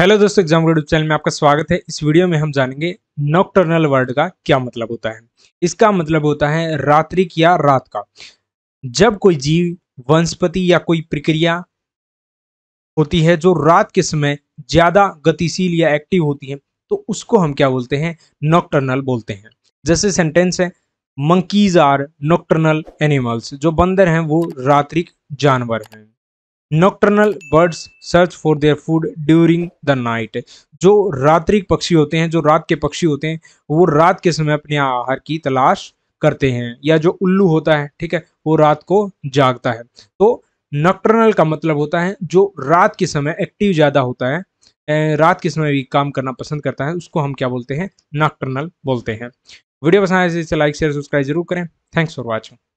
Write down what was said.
hello दोस्तों exam YouTube channel में आपका स्वागत है इस वीडियो में हम जानेंगे नॉक्टर्नल वर्ड का क्या मतलब होता है इसका मतलब होता है रात्रिक या रात का जब कोई जीव वनस्पति या कोई प्रक्रिया होती है जो रात के समय ज्यादा गतिशील या एक्टिव होती है तो उसको हम क्या बोलते हैं नॉक्टर्नल बोलते हैं जैसे सेंटेंस है मंकीज आर नॉक्टर्नल एनिमल्स जो बंदर हैं वो रात्रिक जानवर हैं nocturnal birds search for their food during the night जो रात्रि पक्षी होते हैं जो रात के पक्षी होते हैं वो रात के समय अपने आहार की तलाश करते हैं या जो उल्लू होता है ठीक है वो रात को जागता है तो नॉक्टर्नल का मतलब होता है जो रात के समय एक्टिव ज़्यादा होता है रात के समय भी काम करना पसंद करता है उसको हम क्या बोलते हैं नॉक्टर्नल बोलते हैं वीडियो पसंद आए तो इसे लाइक शेयर सब्सक्राइब जरूर करें थैंक्स फॉर वॉचिंग